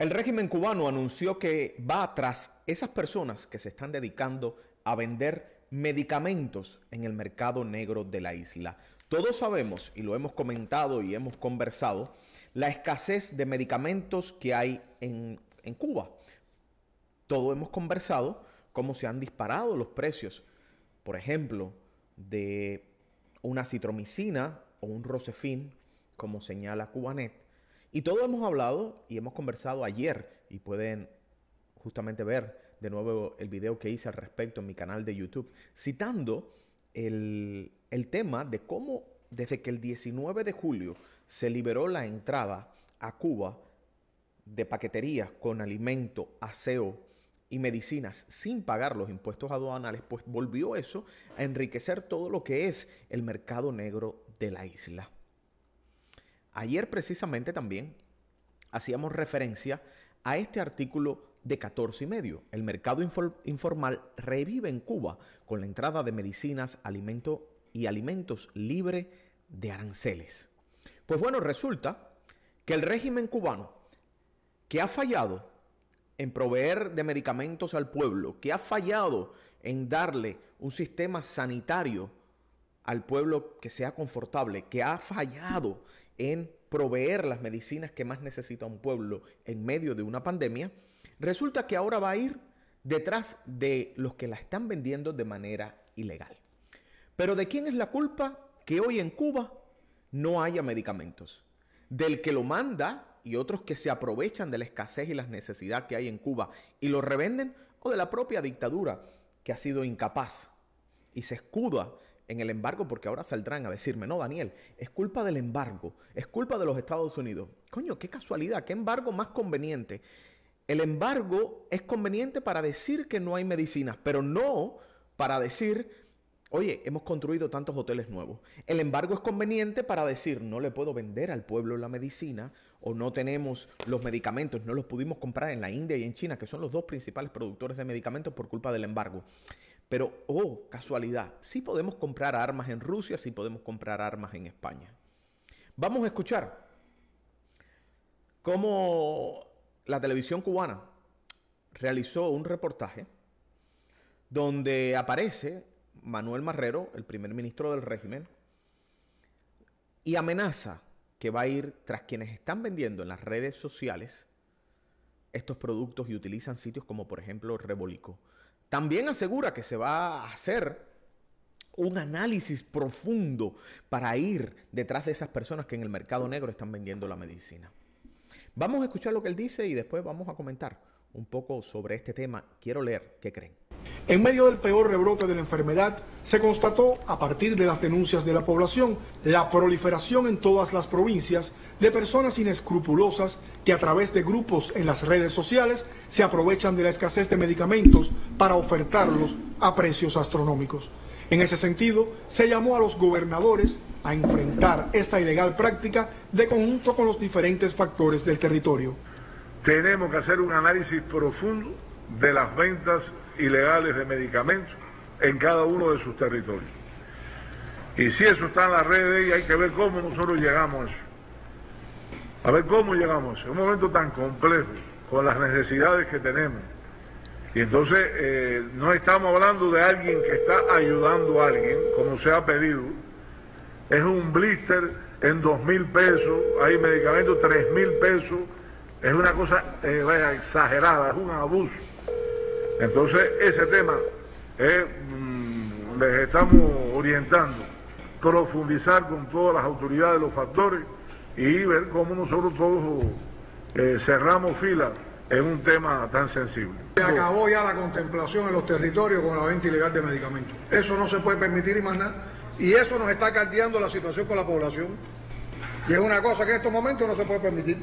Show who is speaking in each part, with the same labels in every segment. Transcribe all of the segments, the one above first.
Speaker 1: El régimen cubano anunció que va tras esas personas que se están dedicando a vender medicamentos en el mercado negro de la isla. Todos sabemos, y lo hemos comentado y hemos conversado, la escasez de medicamentos que hay en, Cuba. Todos hemos conversado cómo se han disparado los precios, por ejemplo, de una citromicina o un rosefin, como señala Cubanet, y todo hemos hablado y hemos conversado ayer y pueden justamente ver de nuevo el video que hice al respecto en mi canal de YouTube, citando el, el tema de cómo desde que el 19 de julio se liberó la entrada a Cuba de paquetería con alimento, aseo y medicinas sin pagar los impuestos aduanales, pues volvió eso a enriquecer todo lo que es el mercado negro de la isla. Ayer precisamente también hacíamos referencia a este artículo de 14 y medio. El mercado informal revive en Cuba con la entrada de medicinas, alimentos y alimentos libre de aranceles. Pues bueno, resulta que el régimen cubano que ha fallado en proveer de medicamentos al pueblo, que ha fallado en darle un sistema sanitario al pueblo que sea confortable, que ha fallado en proveer las medicinas que más necesita un pueblo en medio de una pandemia, resulta que ahora va a ir detrás de los que la están vendiendo de manera ilegal. Pero ¿de quién es la culpa que hoy en Cuba no haya medicamentos? Del que lo manda y otros que se aprovechan de la escasez y las necesidad que hay en Cuba y lo revenden o de la propia dictadura que ha sido incapaz y se escuda en el embargo, porque ahora saldrán a decirme, no, Daniel, es culpa del embargo, es culpa de los Estados Unidos. Coño, qué casualidad, qué embargo más conveniente. El embargo es conveniente para decir que no hay medicinas, pero no para decir, oye, hemos construido tantos hoteles nuevos. El embargo es conveniente para decir, no le puedo vender al pueblo la medicina o no tenemos los medicamentos, no los pudimos comprar en la India y en China, que son los dos principales productores de medicamentos por culpa del embargo. Pero, oh, casualidad, sí podemos comprar armas en Rusia, sí podemos comprar armas en España. Vamos a escuchar cómo la televisión cubana realizó un reportaje donde aparece Manuel Marrero, el primer ministro del régimen, y amenaza que va a ir tras quienes están vendiendo en las redes sociales estos productos y utilizan sitios como por ejemplo Rebolico también asegura que se va a hacer un análisis profundo para ir detrás de esas personas que en el mercado negro están vendiendo la medicina. Vamos a escuchar lo que él dice y después vamos a comentar un poco sobre este tema. Quiero leer qué creen.
Speaker 2: En medio del peor rebrote de la enfermedad, se constató, a partir de las denuncias de la población, la proliferación en todas las provincias de personas inescrupulosas que a través de grupos en las redes sociales se aprovechan de la escasez de medicamentos para ofertarlos a precios astronómicos. En ese sentido, se llamó a los gobernadores a enfrentar esta ilegal práctica de conjunto con los diferentes factores del territorio.
Speaker 3: Tenemos que hacer un análisis profundo de las ventas ilegales de medicamentos en cada uno de sus territorios. Y si eso está en las redes y hay que ver cómo nosotros llegamos a eso. A ver cómo llegamos a un momento tan complejo, con las necesidades que tenemos. Y entonces eh, no estamos hablando de alguien que está ayudando a alguien, como se ha pedido. Es un blister en dos mil pesos, hay medicamentos tres mil pesos. Es una cosa eh, exagerada, es un abuso. Entonces, ese tema mm, les estamos orientando, profundizar con todas las autoridades los factores y ver cómo nosotros todos eh, cerramos filas en un tema tan sensible.
Speaker 2: Se acabó ya la contemplación en los territorios con la venta ilegal de medicamentos. Eso no se puede permitir y más nada. Y eso nos está caldeando la situación con la población. Y es una cosa que en estos momentos no se puede permitir.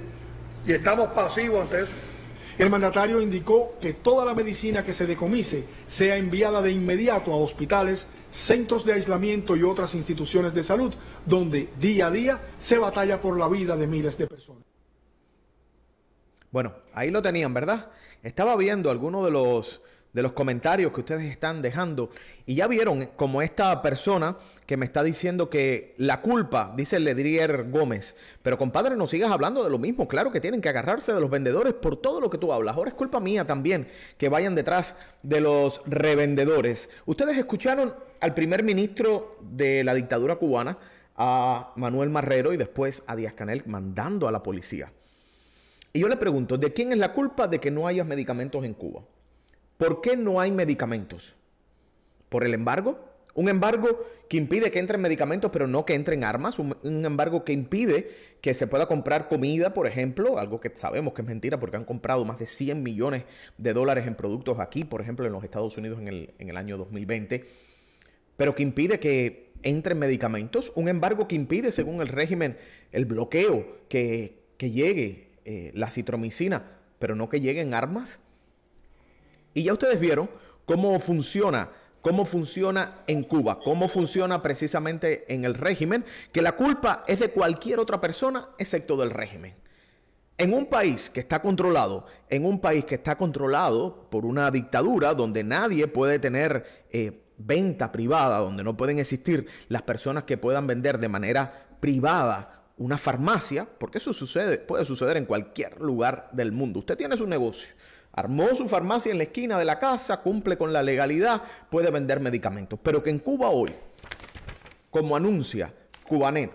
Speaker 2: Y estamos pasivos ante eso. El mandatario indicó que toda la medicina que se decomise sea enviada de inmediato a hospitales, centros de aislamiento y otras instituciones de
Speaker 1: salud, donde día a día se batalla
Speaker 2: por la vida de miles de personas.
Speaker 1: Bueno, ahí lo tenían, ¿verdad? Estaba viendo algunos de los de los comentarios que ustedes están dejando. Y ya vieron como esta persona que me está diciendo que la culpa, dice Ledrier Gómez, pero compadre, no sigas hablando de lo mismo. Claro que tienen que agarrarse de los vendedores por todo lo que tú hablas. Ahora es culpa mía también que vayan detrás de los revendedores. Ustedes escucharon al primer ministro de la dictadura cubana, a Manuel Marrero y después a Díaz Canel mandando a la policía. Y yo le pregunto, ¿de quién es la culpa de que no haya medicamentos en Cuba? ¿Por qué no hay medicamentos? ¿Por el embargo? Un embargo que impide que entren medicamentos, pero no que entren armas. Un, embargo que impide que se pueda comprar comida, por ejemplo, algo que sabemos que es mentira porque han comprado más de 100 millones de dólares en productos aquí, por ejemplo, en los Estados Unidos en el, año 2020, pero que impide que entren medicamentos. Un embargo que impide, según el régimen, el bloqueo, que, llegue eh, la citromicina, pero no que lleguen armas. Y ya ustedes vieron cómo funciona cómo funciona en Cuba, cómo funciona precisamente en el régimen, que la culpa es de cualquier otra persona excepto del régimen. En un país que está controlado, en un país que está controlado por una dictadura donde nadie puede tener eh, venta privada, donde no pueden existir las personas que puedan vender de manera privada una farmacia, porque eso sucede, puede suceder en cualquier lugar del mundo. Usted tiene su negocio, Armó su farmacia en la esquina de la casa, cumple con la legalidad, puede vender medicamentos. Pero que en Cuba hoy, como anuncia Cubanet,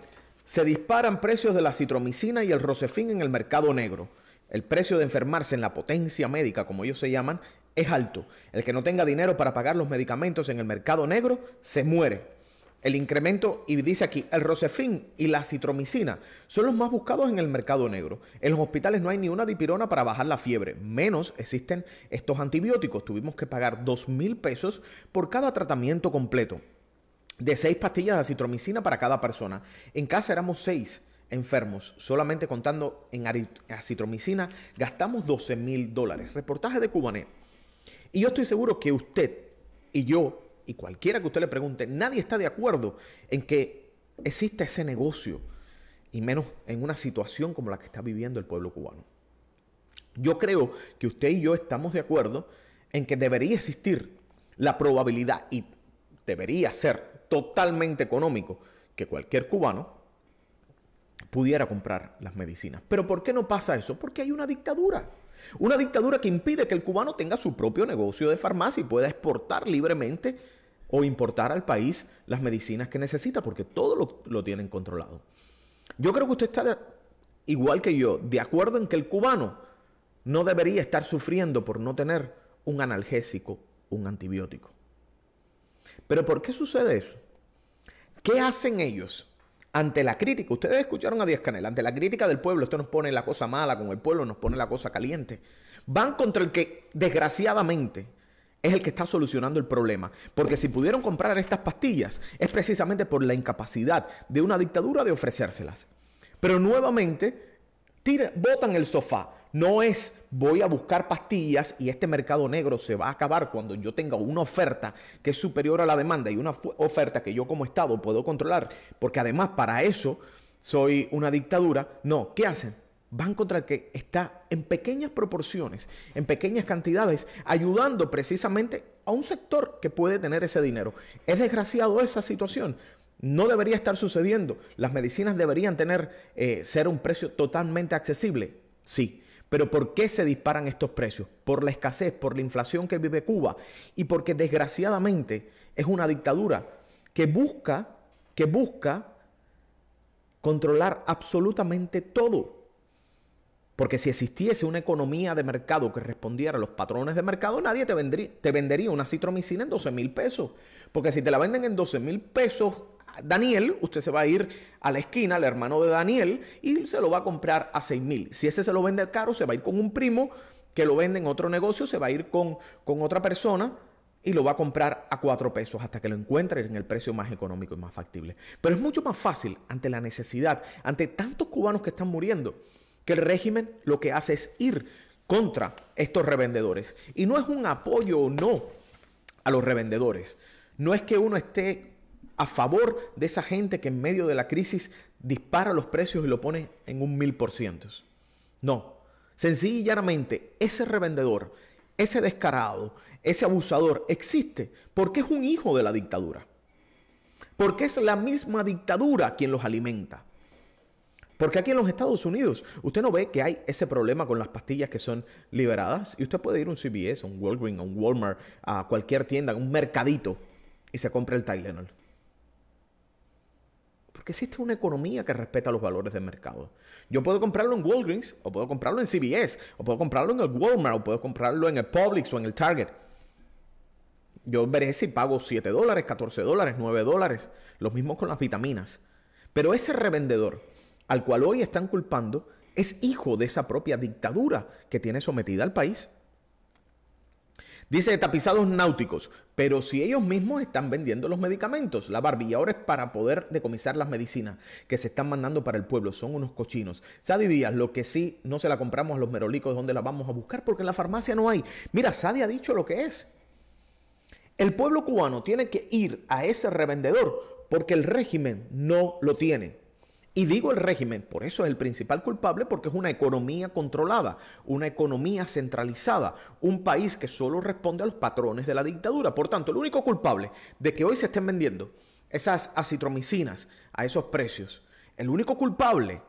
Speaker 1: se disparan precios de la citromicina y el rosefín en el mercado negro. El precio de enfermarse en la potencia médica, como ellos se llaman, es alto. El que no tenga dinero para pagar los medicamentos en el mercado negro se muere. El incremento, y dice aquí, el rocefín y la citromicina son los más buscados en el mercado negro. En los hospitales no hay ni una dipirona para bajar la fiebre, menos existen estos antibióticos. Tuvimos que pagar 2 mil pesos por cada tratamiento completo, de 6 pastillas de citromicina para cada persona. En casa éramos 6 enfermos, solamente contando en citromicina gastamos 12 mil dólares. Reportaje de Cubanet. Y yo estoy seguro que usted y yo y cualquiera que usted le pregunte, nadie está de acuerdo en que exista ese negocio, y menos en una situación como la que está viviendo el pueblo cubano. Yo creo que usted y yo estamos de acuerdo en que debería existir la probabilidad y debería ser totalmente económico que cualquier cubano pudiera comprar las medicinas. Pero ¿por qué no pasa eso? Porque hay una dictadura. Una dictadura que impide que el cubano tenga su propio negocio de farmacia y pueda exportar libremente o importar al país las medicinas que necesita, porque todo lo, tienen controlado. Yo creo que usted está, igual que yo, de acuerdo en que el cubano no debería estar sufriendo por no tener un analgésico, un antibiótico. Pero ¿por qué sucede eso? ¿Qué hacen ellos ante la crítica, ustedes escucharon a Díaz Canel, ante la crítica del pueblo, esto nos pone la cosa mala con el pueblo, nos pone la cosa caliente. Van contra el que, desgraciadamente, es el que está solucionando el problema. Porque si pudieron comprar estas pastillas, es precisamente por la incapacidad de una dictadura de ofrecérselas. Pero nuevamente, tira, botan el sofá no es voy a buscar pastillas y este mercado negro se va a acabar cuando yo tenga una oferta que es superior a la demanda y una oferta que yo como Estado puedo controlar, porque además para eso soy una dictadura. No, ¿qué hacen? Van contra el que está en pequeñas proporciones, en pequeñas cantidades, ayudando precisamente a un sector que puede tener ese dinero. Es desgraciado esa situación, no debería estar sucediendo. Las medicinas deberían tener, eh, ser un precio totalmente accesible. Sí, pero ¿por qué se disparan estos precios? Por la escasez, por la inflación que vive Cuba y porque desgraciadamente es una dictadura que busca, que busca controlar absolutamente todo. Porque si existiese una economía de mercado que respondiera a los patrones de mercado, nadie te, vendría, te vendería una citromicina en 12 mil pesos. Porque si te la venden en 12 mil pesos, Daniel, usted se va a ir a la esquina, al hermano de Daniel, y se lo va a comprar a 6 mil. Si ese se lo vende caro, se va a ir con un primo que lo vende en otro negocio, se va a ir con, con otra persona y lo va a comprar a 4 pesos hasta que lo encuentre en el precio más económico y más factible. Pero es mucho más fácil ante la necesidad, ante tantos cubanos que están muriendo, que el régimen lo que hace es ir contra estos revendedores. Y no es un apoyo o no a los revendedores. No es que uno esté a favor de esa gente que en medio de la crisis dispara los precios y lo pone en un mil por ciento. No, sencillamente ese revendedor, ese descarado, ese abusador existe porque es un hijo de la dictadura. Porque es la misma dictadura quien los alimenta. Porque aquí en los Estados Unidos, usted no ve que hay ese problema con las pastillas que son liberadas. Y usted puede ir a un CVS, a un Walgreens, a un Walmart, a cualquier tienda, a un mercadito y se compra el Tylenol porque existe una economía que respeta los valores del mercado. Yo puedo comprarlo en Walgreens, o puedo comprarlo en CBS, o puedo comprarlo en el Walmart, o puedo comprarlo en el Publix o en el Target. Yo veré si pago 7 dólares, 14 dólares, 9 dólares. Lo mismo con las vitaminas. Pero ese revendedor al cual hoy están culpando es hijo de esa propia dictadura que tiene sometida al país. Dice tapizados náuticos, pero si ellos mismos están vendiendo los medicamentos, la barbilla ahora es para poder decomisar las medicinas que se están mandando para el pueblo, son unos cochinos. Sadi Díaz, lo que sí, no se la compramos a los merolicos, ¿dónde la vamos a buscar? Porque en la farmacia no hay. Mira, Sadi ha dicho lo que es. El pueblo cubano tiene que ir a ese revendedor porque el régimen no lo tiene. Y digo el régimen, por eso es el principal culpable, porque es una economía controlada, una economía centralizada, un país que solo responde a los patrones de la dictadura. Por tanto, el único culpable de que hoy se estén vendiendo esas acitromicinas a esos precios, el único culpable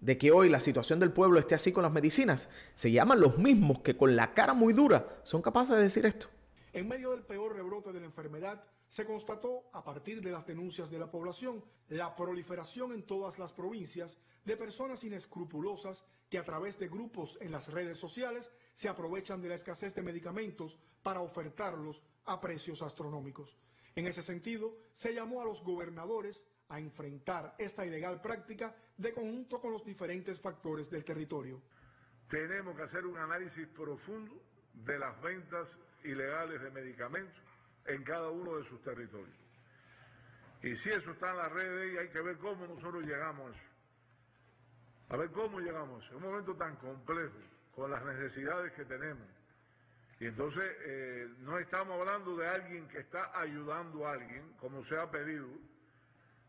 Speaker 1: de que hoy la situación del pueblo esté así con las medicinas, se llaman los mismos que con la cara muy dura son capaces de decir esto.
Speaker 2: En medio del peor rebrote de la enfermedad, se constató, a partir de las denuncias de la población, la proliferación en todas las provincias de personas inescrupulosas que a través de grupos en las redes sociales se aprovechan de la escasez de medicamentos para ofertarlos a precios astronómicos. En ese sentido, se llamó a los gobernadores a enfrentar esta ilegal práctica de conjunto con los diferentes factores del territorio. Tenemos que hacer un análisis profundo
Speaker 3: de las ventas ilegales de medicamentos en cada uno de sus territorios. Y si eso está en la red y hay que ver cómo nosotros llegamos a eso. A ver cómo llegamos a Un momento tan complejo, con las necesidades que tenemos. Y entonces eh, no estamos hablando de alguien que está ayudando a alguien, como se ha pedido.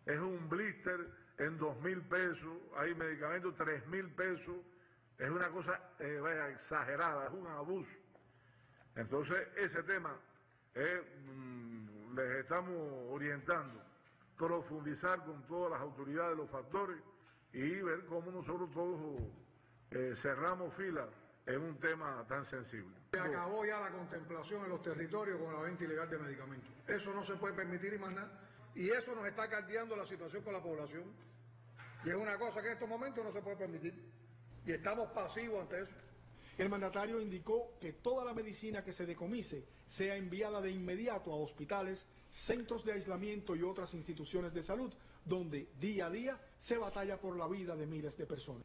Speaker 3: Es un blister en dos mil pesos, hay medicamentos tres mil pesos. Es una cosa eh, exagerada, es un abuso. Entonces, ese tema eh, mm, les estamos orientando, profundizar con todas las autoridades, los factores y ver cómo nosotros todos eh, cerramos filas en un tema tan sensible.
Speaker 2: Se acabó ya la contemplación en los territorios con la venta ilegal de medicamentos. Eso no se puede permitir y más nada. Y eso nos está caldeando la situación con la población. Y es una cosa que en estos momentos no se puede permitir. Y estamos pasivos ante eso. El mandatario indicó que toda la medicina que se decomise sea enviada de inmediato a hospitales, centros de aislamiento y otras instituciones de salud, donde día a día se batalla por la vida de miles de personas.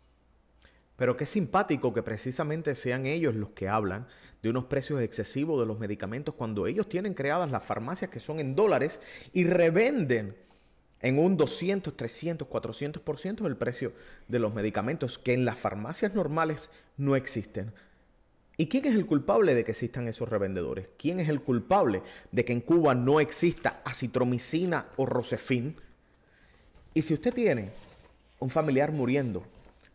Speaker 1: Pero qué simpático que precisamente sean ellos los que hablan de unos precios excesivos de los medicamentos cuando ellos tienen creadas las farmacias que son en dólares y revenden en un 200, 300, 400% el precio de los medicamentos que en las farmacias normales no existen. ¿Y quién es el culpable de que existan esos revendedores? ¿Quién es el culpable de que en Cuba no exista acitromicina o rosefin? Y si usted tiene un familiar muriendo,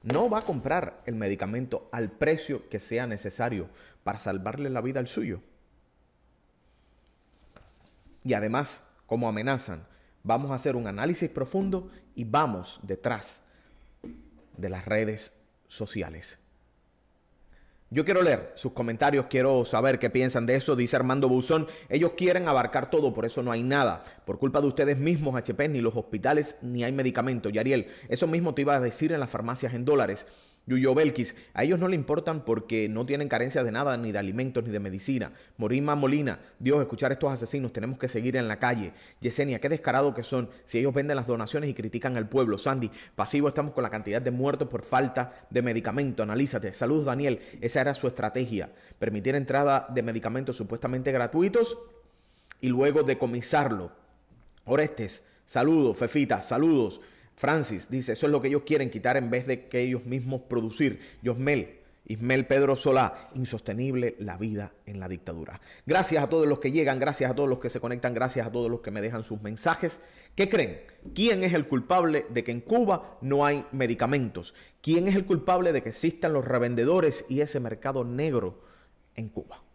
Speaker 1: no va a comprar el medicamento al precio que sea necesario para salvarle la vida al suyo. Y además, como amenazan, Vamos a hacer un análisis profundo y vamos detrás de las redes sociales. Yo quiero leer sus comentarios, quiero saber qué piensan de eso, dice Armando Buzón. Ellos quieren abarcar todo, por eso no hay nada. Por culpa de ustedes mismos, HP, ni los hospitales, ni hay medicamentos. Y Ariel, eso mismo te iba a decir en las farmacias en dólares. Yuyo Belkis. A ellos no le importan porque no tienen carencias de nada, ni de alimentos, ni de medicina. Morima Molina, Dios, escuchar a estos asesinos, tenemos que seguir en la calle. Yesenia, qué descarado que son. Si ellos venden las donaciones y critican al pueblo. Sandy, pasivo estamos con la cantidad de muertos por falta de medicamento. Analízate. Saludos, Daniel. Esa era su estrategia. Permitir entrada de medicamentos supuestamente gratuitos y luego decomisarlo. Orestes, saludos. Fefita, saludos. Francis dice, eso es lo que ellos quieren quitar en vez de que ellos mismos producir. Yosmel, Ismel Pedro Solá, insostenible la vida en la dictadura. Gracias a todos los que llegan, gracias a todos los que se conectan, gracias a todos los que me dejan sus mensajes. ¿Qué creen? ¿Quién es el culpable de que en Cuba no hay medicamentos? ¿Quién es el culpable de que existan los revendedores y ese mercado negro en Cuba?